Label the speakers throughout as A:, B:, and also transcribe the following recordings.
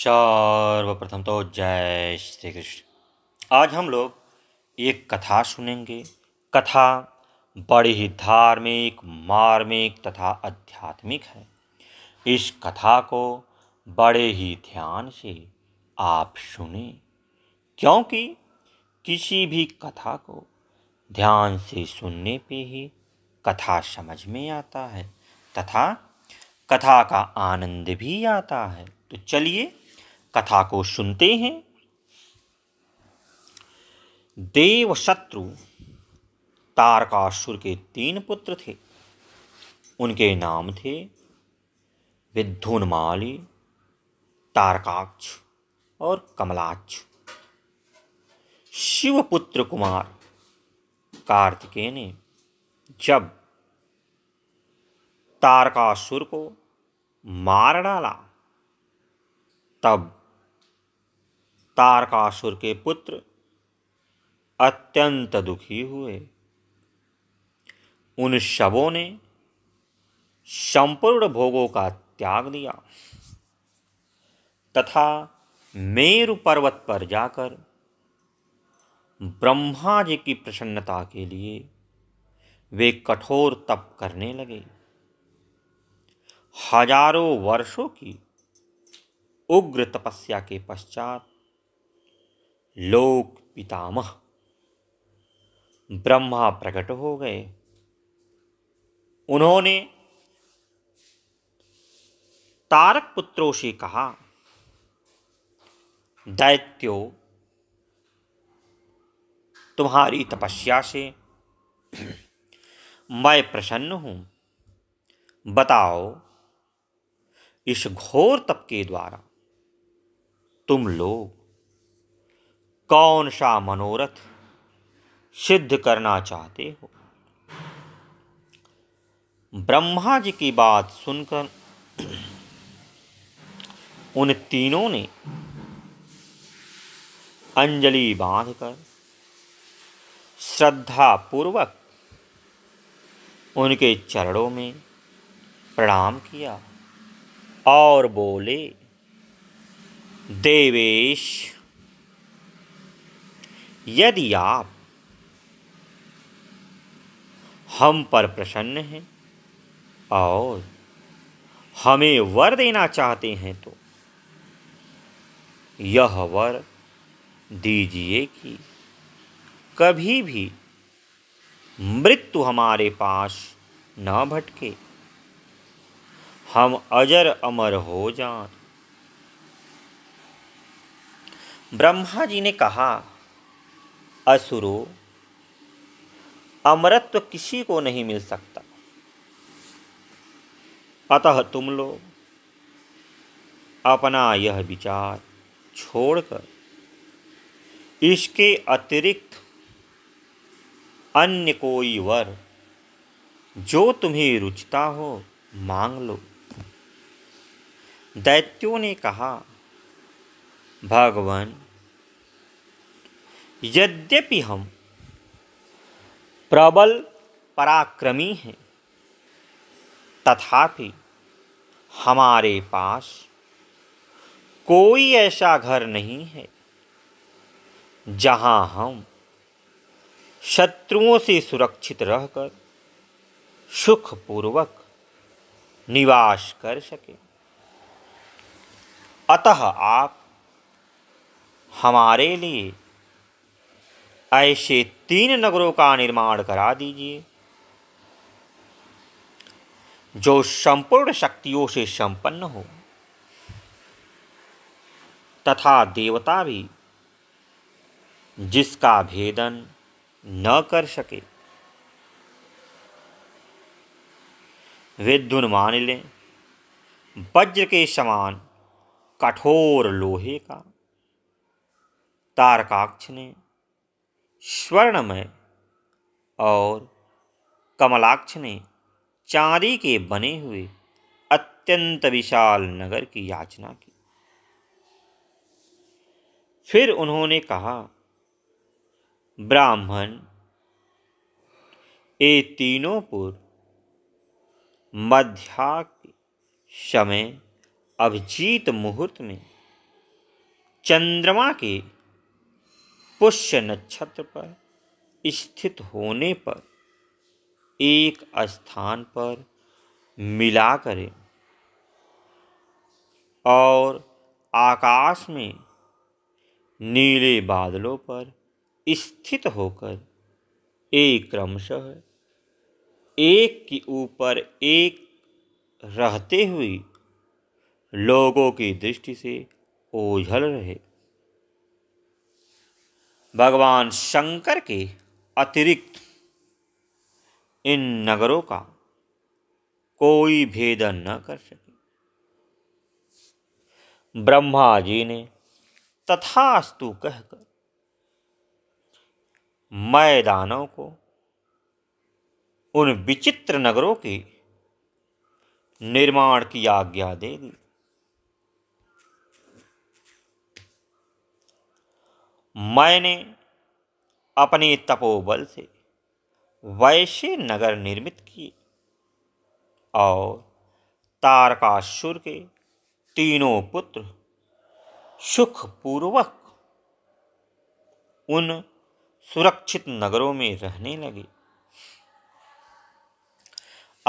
A: सर्वप्रथम तो जय श्री कृष्ण आज हम लोग एक कथा सुनेंगे कथा बड़ी ही धार्मिक मार्मिक तथा आध्यात्मिक है इस कथा को बड़े ही ध्यान से आप सुने क्योंकि किसी भी कथा को ध्यान से सुनने पे ही कथा समझ में आता है तथा कथा का आनंद भी आता है तो चलिए कथा को सुनते हैं देव शत्रु तारकासुर के तीन पुत्र थे उनके नाम थे विद्युन्माली तारकाक्ष और कमलाक्ष शिवपुत्र कुमार कार्तिकेय ने जब तारकासुर को मार डाला तब तारकासुर के पुत्र अत्यंत दुखी हुए उन शवों ने संपूर्ण भोगों का त्याग दिया तथा मेरु पर्वत पर जाकर ब्रह्मा जी की प्रसन्नता के लिए वे कठोर तप करने लगे हजारों वर्षों की उग्र तपस्या के पश्चात लोक पितामह ब्रह्मा प्रकट हो गए उन्होंने तारक पुत्रों से कहा दैत्यो तुम्हारी तपस्या से मैं प्रसन्न हूं बताओ इस घोर तप के द्वारा तुम लोग कौन सा मनोरथ सिद्ध करना चाहते हो ब्रह्मा जी की बात सुनकर उन तीनों ने अंजलि बांधकर श्रद्धा पूर्वक उनके चरणों में प्रणाम किया और बोले देवेश यदि आप हम पर प्रसन्न हैं और हमें वर देना चाहते हैं तो यह वर दीजिए कि कभी भी मृत्यु हमारे पास न भटके हम अजर अमर हो जाएं। ब्रह्मा जी ने कहा असुरो अमरत्व किसी को नहीं मिल सकता अतः तुम लोग अपना यह विचार छोड़कर इसके अतिरिक्त अन्य कोई वर जो तुम्हें रुचता हो मांग लो दैत्यों ने कहा भगवान यद्यपि हम प्रबल पराक्रमी हैं तथापि हमारे पास कोई ऐसा घर नहीं है जहां हम शत्रुओं से सुरक्षित रहकर सुखपूर्वक निवास कर सकें अतः आप हमारे लिए ऐसे तीन नगरों का निर्माण करा दीजिए जो संपूर्ण शक्तियों से संपन्न हो तथा देवता भी जिसका भेदन न कर सके विद्युन मान लें वज्र के समान कठोर लोहे का तारकाक्ष ने स्वर्णमय और कमलाक्ष ने चांदी के बने हुए अत्यंत विशाल नगर की याचना की फिर उन्होंने कहा ब्राह्मण ये तीनों पुर मध्या समय अभिजीत मुहूर्त में चंद्रमा के पुष्य नक्षत्र पर स्थित होने पर एक स्थान पर मिला करें और आकाश में नीले बादलों पर स्थित होकर एक क्रमशः एक के ऊपर एक रहते हुए लोगों की दृष्टि से ओझल रहे भगवान शंकर के अतिरिक्त इन नगरों का कोई भेदन न कर सके ब्रह्मा जी ने तथास्तु कहकर मैदानों को उन विचित्र नगरों के निर्माण की आज्ञा दे दी मैंने अपने तपोबल से वैश्य नगर निर्मित किए और तारकासुर के तीनों पुत्र सुखपूर्वक उन सुरक्षित नगरों में रहने लगे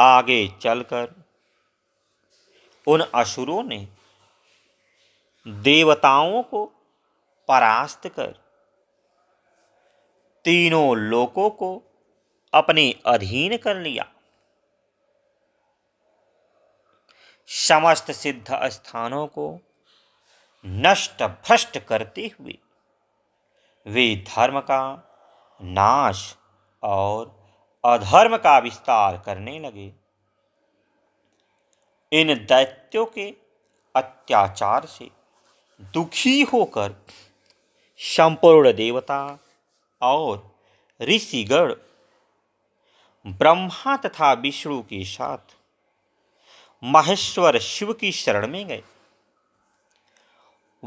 A: आगे चलकर उन असुरों ने देवताओं को परास्त कर तीनों लोकों को अपने अधीन कर लिया समस्त सिद्ध स्थानों को नष्ट भ्रष्ट करते हुए वे धर्म का नाश और अधर्म का विस्तार करने लगे इन दैत्यों के अत्याचार से दुखी होकर संपूर्ण देवता और ऋषिगढ़ ब्रह्मा तथा विष्णु के साथ महेश्वर शिव की शरण में गए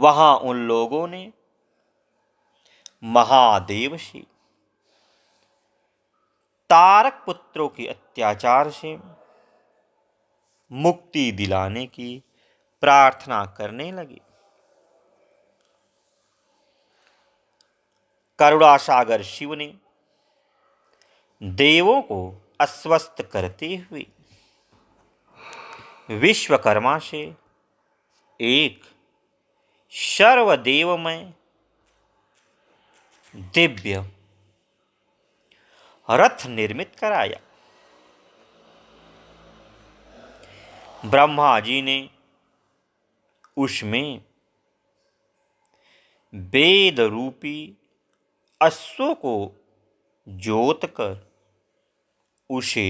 A: वहां उन लोगों ने महादेव से तारक पुत्रों के अत्याचार से मुक्ति दिलाने की प्रार्थना करने लगी करुणा सागर शिव ने देवों को अस्वस्थ करते हुए विश्वकर्मा से एक सर्वदेवमय दिव्य रथ निर्मित कराया ब्रह्मा जी ने उसमें वेद रूपी अश्व को जोत कर उसे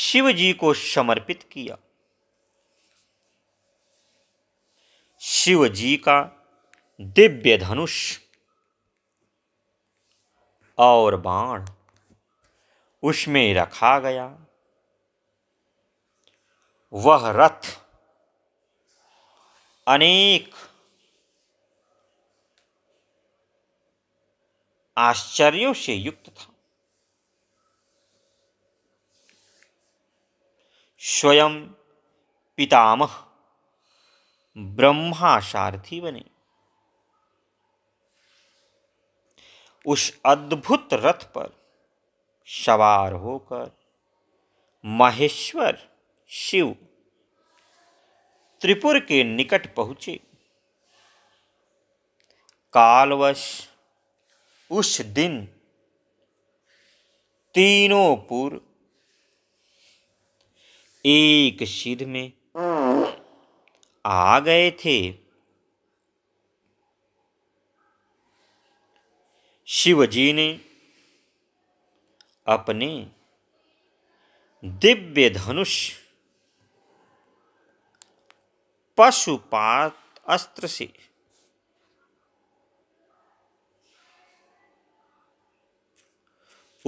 A: शिव जी को समर्पित किया शिव जी का दिव्य धनुष और बाण उसमें रखा गया वह रथ अनेक आश्चर्यों से युक्त था स्वयं पितामह ब्रह्मा सारथी बने उस अद्भुत रथ पर सवार होकर महेश्वर शिव त्रिपुर के निकट पहुंचे कालवश उस दिन तीनों पुर एक सिर में आ गए थे शिवजी ने अपने दिव्य धनुष पशुपात अस्त्र से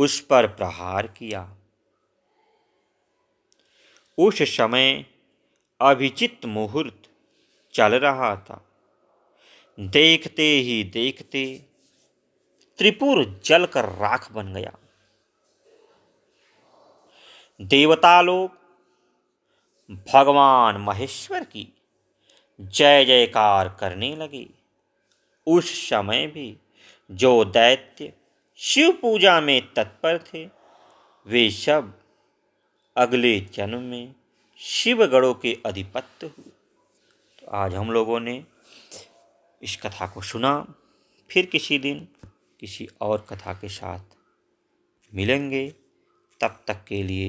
A: उस पर प्रहार किया उस समय अभिचित मुहूर्त चल रहा था देखते ही देखते त्रिपुर जलकर राख बन गया देवता लोग भगवान महेश्वर की जय जयकार करने लगे उस समय भी जो दैत्य शिव पूजा में तत्पर थे वे सब अगले जन्म में शिवगढ़ों के अधिपत्य हुए तो आज हम लोगों ने इस कथा को सुना फिर किसी दिन किसी और कथा के साथ मिलेंगे तब तक के लिए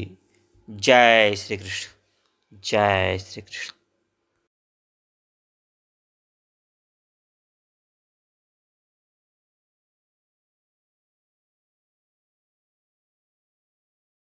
A: जय श्री कृष्ण जय श्री कृष्ण